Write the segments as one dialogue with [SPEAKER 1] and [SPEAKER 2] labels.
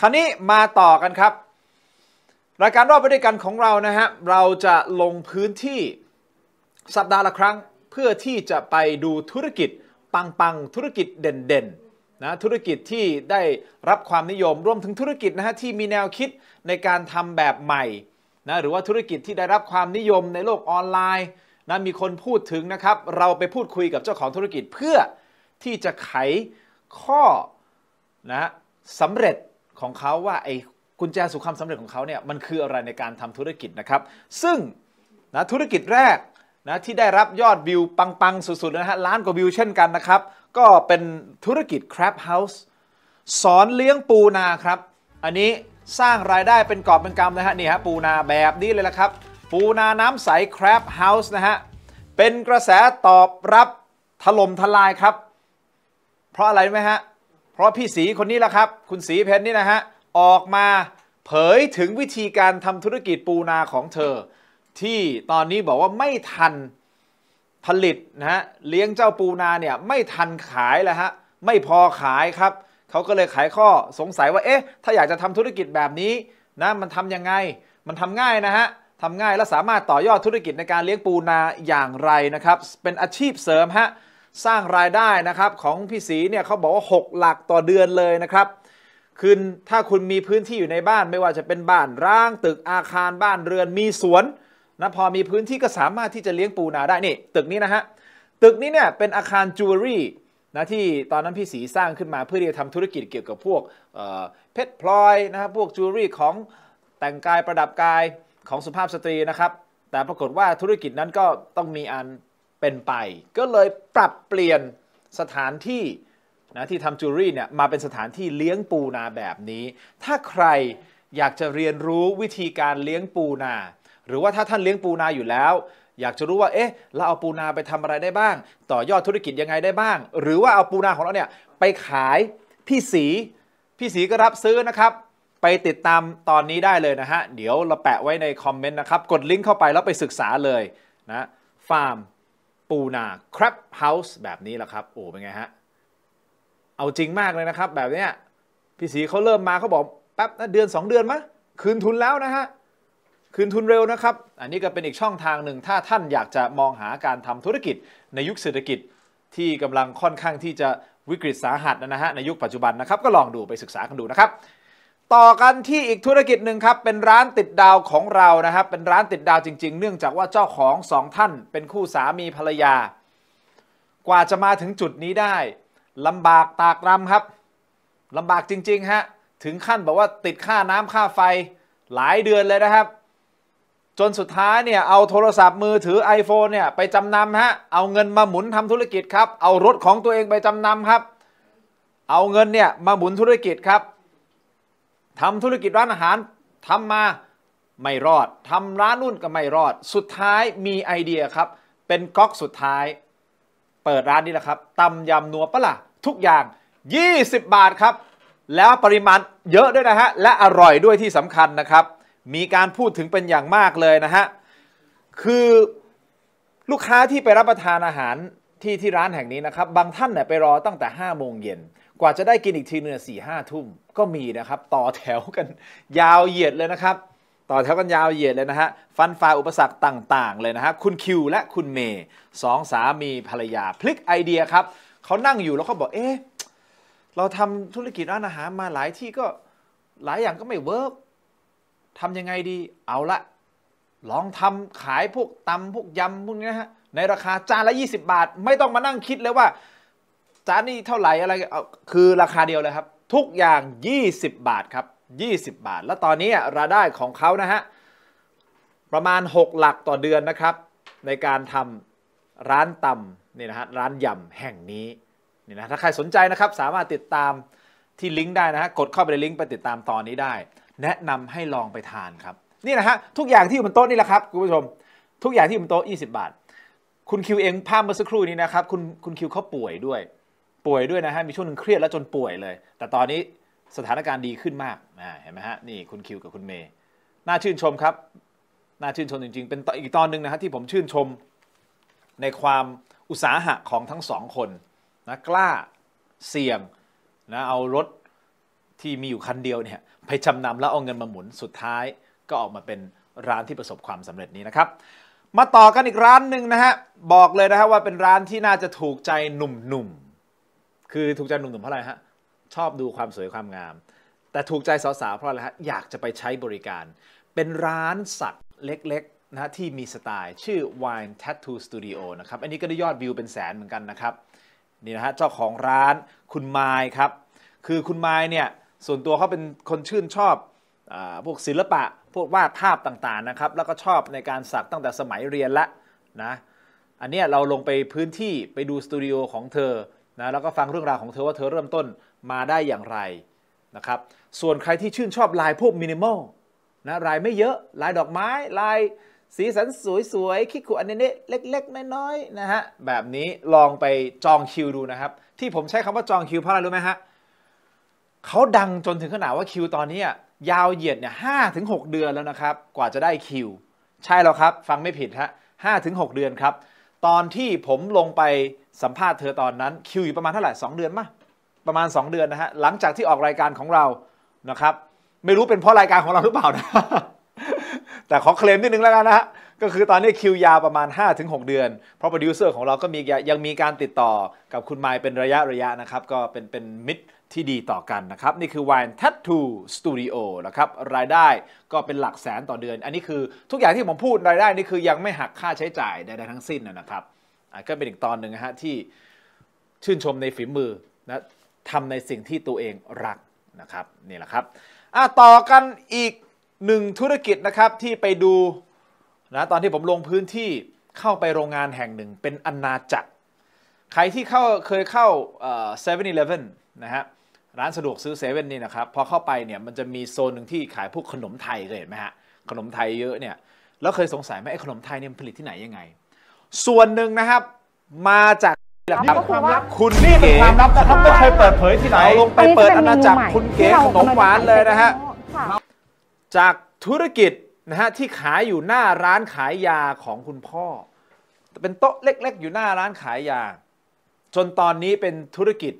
[SPEAKER 1] คราวนี้มาต่อกันครับรายการรอบไปด้วยกันของเรานะฮะเราจะลงพื้นที่สัปดาห์ละครั้งเพื่อที่จะไปดูธุรกิจปังๆ ธุรกิจเด่นๆนะธุรกิจที่ได้รับความนิยม รวมถึงธุรกิจนะฮะที่มีแนวคิดในการทำแบบใหม่นะหรือว่าธุรกิจที่ได้รับความนิยมในโลกออนไลน์นะมีคนพูดถึงนะครับ เราไปพูดคุยกับเจ้าของธุรกิจเพื่อที่จะไขข้อนะสำเร็จของเขาว่าไอ้กุญแจสู่ความสำเร็จของเขาเนี่ยมันคืออะไรในการทำธุรกิจนะครับ ซึ่งนะธุรกิจแรกนะที่ได้รับยอดวิวปัง ๆ สุดๆนะฮะล้านกว่าวิวเช่นกันนะครับ ก็เป็นธุรกิจ Crab House สอนเลี้ยงปูนาครับ อันนี้สร้างรายได้เป็นกอบเป็นกำนะฮะนี่ฮะปูนาแบบนี้เลยละครับปูนาน้ำใส Crab House นะฮะเป็นกระแสตอบรับถล่มทลายครับ เพราะอะไรไหมฮะเพราะพี่สีคนนี้ละครับคุณสีเพนนี่นะฮะออกมาเผยถึงวิธีการทำธุรกิจปูนาของเธอ ที่ตอนนี้บอกว่าไม่ทันผลิตนะฮะเลี้ยงเจ้าปูนาเนี่ยไม่ทันขายแล้วฮะไม่พอขายครับเขาก็เลยขายข้อสงสัยว่าเอ๊ะถ้าอยากจะทำธุรกิจแบบนี้นะมันทำยังไงมันทำง่ายนะฮะทำง่ายและสามารถต่อยอดธุรกิจในการเลี้ยงปูนาอย่างไรนะครับ เป็นอาชีพเสริมฮะสร้างรายได้นะครับของพี่สีเนี่ยเขาบอกว่า6 หลักต่อเดือนเลยนะครับ คือถ้าคุณมีพื้นที่อยู่ในบ้านไม่ว่าจะเป็นบ้านร้าง ตึกอาคารบ้านเรือนมีสวนนะพอมีพื้นที่ก็สามารถที่จะเลี้ยงปูนาได้นี่ ตึกนี้นะฮะตึกนี้เนี่ยเป็นอาคารจูเวลรี่นะที่ตอนนั้นพี่สีสร้างขึ้นมาเพื่อที่จะทำธุรกิจเกี่ยวกับพวกเเพชรพลอยนะครับพวกจูเวลรี่ของแต่งกายประดับกายของสุภาพสตรีนะครับแต่ปรากฏว่าธุรกิจนั้นก็ต้องมีอันเป็นไปก็เลยปรับเปลี่ยนสถานที่นะที่ทำจูรี่เนี่ยมาเป็นสถานที่เลี้ยงปูนาแบบนี้ ถ้าใครอยากจะเรียนรู้วิธีการเลี้ยงปูนา หรือว่าถ้าท่านเลี้ยงปูนาอยู่แล้ว อยากจะรู้ว่าเอ๊ะเราเอาปูนาไปทำอะไรได้บ้าง ต่อยอดธุรกิจยังไงได้บ้าง หรือว่าเอาปูนาของเราเนี่ยไปขายพี่สีพี่สีก็รับซื้อนะครับ ไปติดตามตอนนี้ได้เลยนะฮะเดี๋ยวเราแปะไว้ในคอมเมนต์นะครับกดลิงก์เข้าไปแล้วไปศึกษาเลยนะฟาร์มปูนาครับเฮาส์แบบนี้แหละครับ โอ้ เป็นไงฮะเอาจริงมากเลยนะครับ แบบเนี้ยพี่สีเขาเริ่มมาเขาบอก แป๊บนะเดือน 2 เดือนมะ คืนทุนแล้วนะฮะคืนทุนเร็วนะครับ อันนี้ก็เป็นอีกช่องทางหนึ่ง ถ้าท่านอยากจะมองหาการทำธุรกิจ ในยุคเศรษฐกิจที่กำลังค่อนข้างที่จะวิกฤตสาหัสนะฮะในยุคปัจจุบันนะครับก็ลองดูไปศึกษากันดูนะครับต่อกันที่อีกธุรกิจหนึ่งครับ เป็นร้านติดดาวของเรานะครับเป็นร้านติดดาวจริงๆ เนื่องจากว่าเจ้าของสองท่าน เป็นคู่สามีภรรยา กว่าจะมาถึงจุดนี้ได้ลำบากตากรำครับลำบากจริงๆฮะถึงขั้นบอกว่าติดค่าน้ำค่าไฟหลายเดือนเลยนะครับ จนสุดท้ายเนี่ยเอาโทรศัพท์มือถือ iPhone เนี่ยไปจำนำฮะเอาเงินมาหมุนทำธุรกิจครับเอารถของตัวเองไปจำนำครับ เอาเงินเนี่ยมาหมุนธุรกิจครับทำธุรกิจร้านอาหารทำมาไม่รอดทำร้านนู่นก็ไม่รอด สุดท้ายมีไอเดียครับเป็นก๊อกสุดท้าย เปิดร้านนี้แหละครับตำยำนัวปะละ่ะทุกอย่าง 20 บาทครับแล้วปริมาณเยอะด้วยนะฮะและอร่อยด้วยที่สำคัญนะครับมีการพูดถึงเป็นอย่างมากเลยนะฮะคือลูกค้าที่ไปรับประทานอาหารที่ที่ร้านแห่งนี้นะครับบางท่านเนี่ยไปรอตั้งแต่ 5 โมงเย็นกว่าจะได้กินอีกทีเนื้อสี่ห้าทุ่ม ก็มีนะครับต่อแถวกันยาวเหยียดเลยนะครับ ต่อแถวกันยาวเหยียดเลยนะฮะฟันฝ่าอุปสรรคต่างๆเลยนะฮะคุณคิวและคุณเมย์สองสามีภรรยาพลิกไอเดียครับเขานั่งอยู่แล้วเขาบอกเอ๊ะเราทำธุรกิจร้านอาหารมาหลายที่ก็หลายอย่างก็ไม่เวิร์กทำยังไงดีเอาละลองทำขายพวกตำพวกยำพวกนี้นะฮะในราคาจานละ 20 บาท ไม่ต้องมานั่งคิดเลยว่าจานนี้เท่าไหร่อะไรคือราคาเดียวเลยครับ ทุกอย่าง 20 บาทครับ20 บาท แล้วตอนนี้รายได้ของเขานะฮะประมาณ 6 หลักต่อเดือนนะครับ ในการทำร้านตำนี่นะฮะร้านยำแห่งนี้นี่นะถ้าใครสนใจนะครับ สามารถติดตามที่ลิงก์ได้นะฮะกดเข้าไปในลิงก์ไปติดตามตอนนี้ได้ แนะนำให้ลองไปทานครับนี่นะฮะทุกอย่างที่อยู่บนโต๊ะนี่แหละครับคุณผู้ชม ทุกอย่างที่อยู่บนโต๊ะ20 บาท คุณคิวเองภาพเมื่อสักครู่นี้นะครับคุณคุณคิวเขาป่วยด้วยป่วยด้วยนะฮะ มีช่วงนึงเครียดแล้วจนป่วยเลย แต่ตอนนี้สถานการณ์ดีขึ้นมากเห็นไหมฮะนี่คุณคิวกับคุณเมย์น่าชื่นชมครับ น่าชื่นชมจริงๆ เป็นอีกตอนหนึ่งนะฮะที่ผมชื่นชมในความอุตสาหะของทั้งสองคนนะกล้าเสี่ยงนะเอารถที่มีอยู่คันเดียวเนี่ยไปจำนำแล้วเอาเงินมาหมุนสุดท้ายก็ออกมาเป็นร้านที่ประสบความสำเร็จนี้นะครับ มาต่อกันอีกร้านหนึ่งนะฮะบอกเลยนะฮะว่าเป็นร้านที่น่าจะถูกใจหนุ่มๆคือถูกใจหนุ่มๆเพราะอะไรฮะ ชอบดูความสวยความงาม แต่ถูกใจสาวๆเพราะอะไรฮะ อยากจะไปใช้บริการ เป็นร้านสักเล็กๆนะที่มีสไตล์ ชื่อ Wine Tattoo Studio นะครับ อันนี้ก็ได้ยอดวิวเป็นแสนเหมือนกันนะครับ นี่นะฮะเจ้าของร้านคุณไมคครับ คือคุณไมคเนี่ย ส่วนตัวเขาเป็นคนชื่นชอบอพวกศิลปะพวกวาดภาพต่างๆ นะครับ แล้วก็ชอบในการสักตั้งแต่สมัยเรียนละนะ อันนี้เราลงไปพื้นที่ไปดูสตูดิโอของเธอนะแล้วก็ฟังเรื่องราวของเธอว่าเธอเริ่มต้นมาได้อย่างไร นะครับ ส่วนใครที่ชื่นชอบลายพวกมินิมอลนะลายไม่เยอะ ลายดอกไม้ ลายสีสันสวยๆ คิดขู่อันนี้เล็กๆน้อยๆนะฮะ แบบนี้ลองไปจองคิวดูนะครับ ที่ผมใช้คำว่าจองคิวเพราะอะไรรู้ไหมฮะเขาดังจนถึงขนาดว่าคิวตอนนี้ ยาวเหยียดเนี่ยห้าถึงหเดือนแล้วนะครับกว่าจะได้คิวใช่แล้วครับฟังไม่ผิดฮะห้าถึงหเดือนครับตอนที่ผมลงไปสัมภาษณ์เธอตอนนั้นคิวอยู่ประมาณเท่าไหร่2เดือนมะประมาณ 2 เดือนนะฮะหลังจากที่ออกรายการของเรานะครับ ไม่รู้เป็นเพราะรายการของเราหรือเปล่านะแต่ขอเคลมนิดนึงแล้วกันนะฮะก็คือตอนนี้คิวยาวประมาณ 5-6 เดือนเพราะโปรดิวเซอร์ของเราก็มียังมีการติดต่อกับคุณไมล์เป็นระยะระยะนะครับ ก็เป็นเป็นมิตรที่ดีต่อกันนะครับ นี่คือ Wine Tattoo Studio นะครับรายได้ก็เป็นหลักแสนต่อเดือน อันนี้คือทุกอย่างที่ผมพูด รายได้นี่คือยังไม่หักค่าใช้จ่ายใดๆทั้งสิ้นนะครับก็เป็นอีกตอนหนึ่งฮะที่ชื่นชมในฝีมือนะทำในสิ่งที่ตัวเองรักนะครับนี่แหละครับต่อกันอีกหนึ่งธุรกิจนะครับที่ไปดูนะตอนที่ผมลงพื้นที่เข้าไปโรงงานแห่งหนึ่งเป็นอนาจักรใครที่เข้าเคยเข้าเซเว่นอีเลฟเว่นนะฮะร้านสะดวกซื้อเซเว่นนี่นะครับพอเข้าไปเนี่ยมันจะมีโซนหนึ่งที่ขายพวกขนมไทยเลยเห็นไหมฮะขนมไทยเยอะเนี่ยแล้วเคยสงสัยไหมไอ้ขนมไทยเนี่ยผลิตที่ไหนยังไงส่วนหนึ่งนะครับมาจากครับความลับคุณนี่เป็นความลับนะครับไม่เคยเปิดเผยที่ไหนลงไปเปิดอาณาจักรคุณเก๋ขนมหวานเลยนะฮะจากธุรกิจนะฮะที่ขายอยู่หน้าร้านขายยาของคุณพ่อ เป็นโต๊ะเล็กๆ อยู่หน้าร้านขายยา จนตอนนี้เป็นธุรกิจ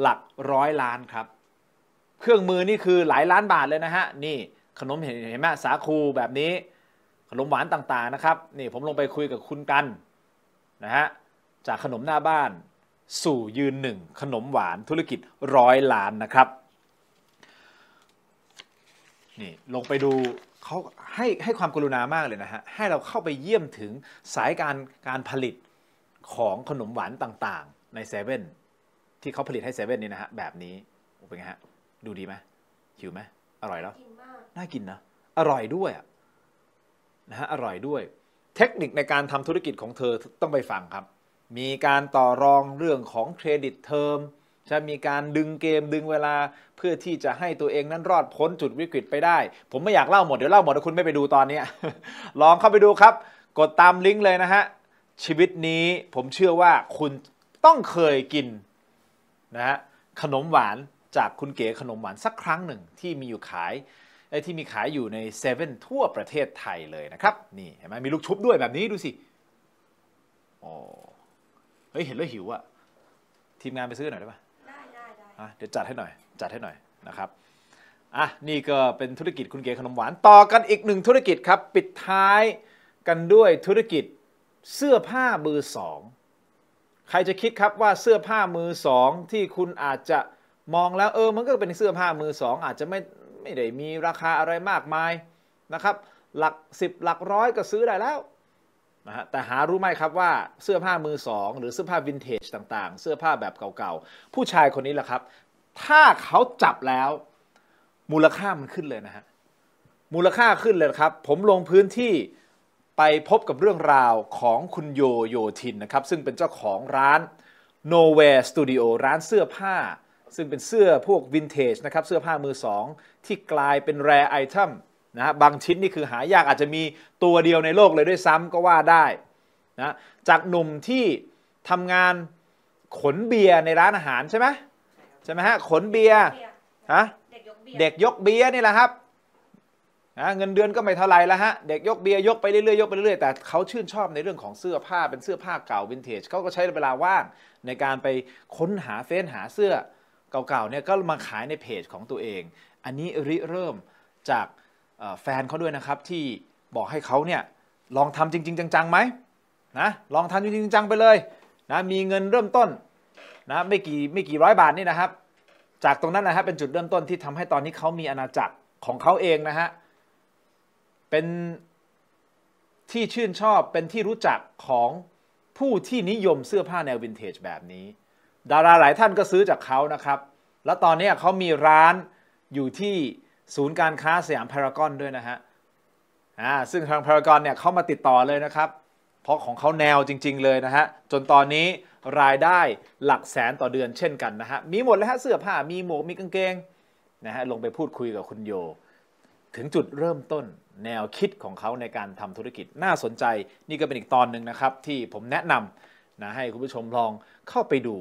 [SPEAKER 1] หลักร้อยล้านครับ เครื่องมือนี่คือหลายล้านบาทเลยนะฮะนี่ขนมเห็นไหมสาคูแบบนี้ ขนมหวานต่างๆนะครับ นี่ผมลงไปคุยกับคุณกันนะฮะจากขนมหน้าบ้านสู่ยืนหนึ่งขนมหวานธุรกิจร้อยล้านนะครับนี่ลงไปดูเขาให้ให้ความกรุณามากเลยนะฮะ ให้เราเข้าไปเยี่ยมถึงสายการการผลิตของขนมหวานต่างๆ ในเซเว่นที่เขาผลิตให้เซเว่นนี่นะฮะ แบบนี้เป็นไงฮะ ดูดีไหมหิวไหมอร่อยแล้วน่ากินนะ อร่อยด้วยนะฮะ อร่อยด้วยเทคนิคในการทำธุรกิจของเธอต้องไปฟังครับ มีการต่อรองเรื่องของเครดิตเทอมจะมีการดึงเกมดึงเวลาเพื่อที่จะให้ตัวเองนั้นรอดพ้นจุดวิกฤตไปได้ ผมไม่อยากเล่าหมดเดี๋ยวเล่าหมดถ้าคุณไม่ไปดูตอนนี้ ลองเข้าไปดูครับ กดตามลิงก์เลยนะฮะ ชีวิตนี้ผมเชื่อว่าคุณต้องเคยกินนะฮะขนมหวานจากคุณเก๋ขนมหวานสักครั้งหนึ่งที่มีอยู่ขายที่มีขายอยู่ในเซเว่นทั่วประเทศไทยเลยนะครับนี่เห็นไหมมีลูกชุบด้วยแบบนี้ดูสิอ๋อเฮ้ยเห็นแล้วหิวอะทีมงานไปซื้อหน่อยได้ปะได้ได้ได้เดี๋ยวจัดให้หน่อยจัดให้หน่อยนะครับ อ่ะ นี่ก็เป็นธุรกิจคุณเก๋ขนมหวาน ต่อกันอีกหนึ่งธุรกิจครับ ปิดท้ายกันด้วยธุรกิจเสื้อผ้ามือสองใครจะคิดครับว่าเสื้อผ้ามือสองที่คุณอาจจะมองแล้วเออมันก็เป็นเสื้อผ้ามือสองอาจจะไม่ไม่ได้มีราคาอะไรมากมายนะครับหลัก 10หลักร้อยก็ซื้อได้แล้วนะฮะแต่หารู้ไหมครับว่าเสื้อผ้ามือสองหรือเสื้อผ้าวินเทจต่างๆ เสื้อผ้าแบบเก่าๆผู้ชายคนนี้แหละครับถ้าเขาจับแล้วมูลค่ามันขึ้นเลยนะฮะมูลค่าขึ้นเลยครับ ผมลงพื้นที่ไปพบกับเรื่องราวของคุณโยโยทินนะครับซึ่งเป็นเจ้าของร้าน Nowhere Studio ร้านเสื้อผ้าซึ่งเป็นเสื้อพวกวินเทจนะครับ เสื้อผ้ามือสองที่กลายเป็นแรไอเทมนะฮะบางชิ้นนี่คือหายากอาจจะมีตัวเดียวในโลกเลยด้วยซ้ำก็ว่าได้นะจากหนุ่มที่ทำงานขนเบียร์ในร้านอาหารใช่ไหมใช่ไหมฮะขนเบียร์ฮะเด็กยกเบียร์นี่แหละครับนะเงินเดือนก็ไม่เท่าไรแล้วฮะเด็กยกเบียร์ยกไปเรื่อยๆยกไปเรื่อยๆ แต่เขาชื่นชอบในเรื่องของเสื้อผ้าเป็นเสื้อผ้าเก่าวินเทจเขาก็ใช้เวลาว่างในการไปค้นหาเฟ้นหาเสื้อเก่าๆเนี่ยก็มาขายในเพจของตัวเอง อันนี้ริเริ่มจากแฟนเขาด้วยนะครับที่บอกให้เขาเนี่ยลองทำจริง ๆจังๆไหมนะลองทำจริงๆจังๆไปเลยนะมีเงินเริ่มต้นนะไม่กี่ไม่กี่ร้อยบาทนี่นะครับจากตรงนั้นนะฮะเป็นจุดเริ่มต้นที่ทำให้ตอนนี้เขามีอาณาจักรของเขาเองนะฮะเป็นที่ชื่นชอบเป็นที่รู้จักของผู้ที่นิยมเสื้อผ้าแนววินเทจ แบบนี้ดาราหลายท่านก็ซื้อจากเขานะครับ แล้วตอนนี้เขามีร้านอยู่ที่ศูนย์การค้าสยามพารากอนด้วยนะฮะอ่าซึ่งทางพารากอนเนี่ยเขามาติดต่อเลยนะครับ เพราะของเขาแนวจริงๆเลยนะฮะ จนตอนนี้รายได้หลักแสนต่อเดือนเช่นกันนะฮะ มีหมดเลยฮะเสื้อผ้า มีหมวก มีกางเกงนะฮะ ลงไปพูดคุยกับคุณโย ถึงจุดเริ่มต้นแนวคิดของเขาในการทำธุรกิจน่าสนใจ นี่ก็เป็นอีกตอนหนึ่งนะครับที่ผมแนะนำนะให้คุณผู้ชมลองเข้าไปดู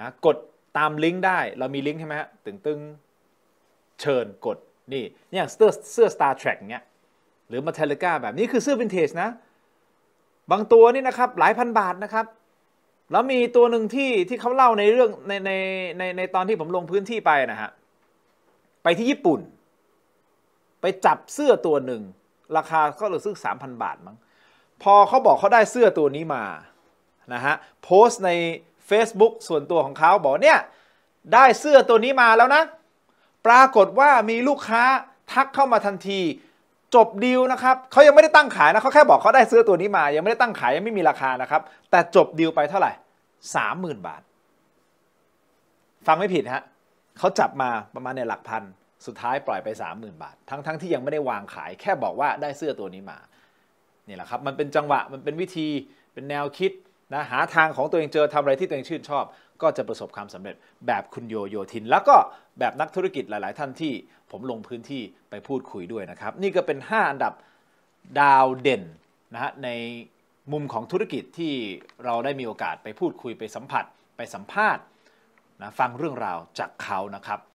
[SPEAKER 1] นะกดตามลิงก์ได้เรามีลิงก์ใช่ไหมฮะตึงตึง เชิญกด นี่อย่างเสื้อเสื้อ Star Trek เนี้ยหรือมาเทลกาแบบนี้คือเสื้อวินเทจนะ บางตัวนี่นะครับ หลายพันบาทนะครับ แล้วมีตัวหนึ่งที่ที่เขาเล่าในเรื่องในในในในตอนที่ผมลงพื้นที่ไปนะฮะไปที่ญี่ปุ่น ไปจับเสื้อตัวหนึ่ง ราคาก็หเือซื้อสามพันบาทมั้งพอเขาบอกเขาได้เสื้อตัวนี้มานะฮะโพสใน Facebook ส่วนตัวของเขาบอกเนี่ยได้เสื้อตัวนี้มาแล้วนะ ปรากฏว่ามีลูกค้าทักเข้ามาทันที จบดีลนะครับเขายังไม่ได้ตั้งขายนะเขาแค่บอกเขาได้เสื้อตัวนี้มา ยังไม่ได้ตั้งขายยังไม่มีราคานะครับแต่จบดีลไปเท่าไหร่สามหมื่นบาท ฟังไม่ผิดฮะเขาจับมาประมาณในหลักพันสุดท้ายปล่อยไปสามหมื่นบาท ทั้งๆทที่ยังไม่ได้วางขายแค่บอกว่าได้เสื้อตัวนี้มานี่แหละครับมันเป็นจังหวะมันเป็นวิธีเป็นแนวคิดนะหาทางของตัวเองเจอทำอะไรที่ตัวเองชื่นชอบ ก็จะประสบความสำเร็จแบบคุณโยโยทิน แล้วก็แบบนักธุรกิจหลายๆ ท่านที่ผมลงพื้นที่ไปพูดคุยด้วยนะครับ นี่ก็เป็น 5 อันดับดาวเด่นนะฮะในมุมของธุรกิจที่เราได้มีโอกาสไปพูดคุยไปสัมผัสไปสัมภาษณ์นะฟังเรื่องราวจากเขานะครับ